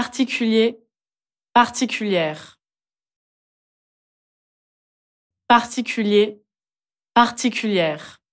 particulier, particulière. Particulier, particulière.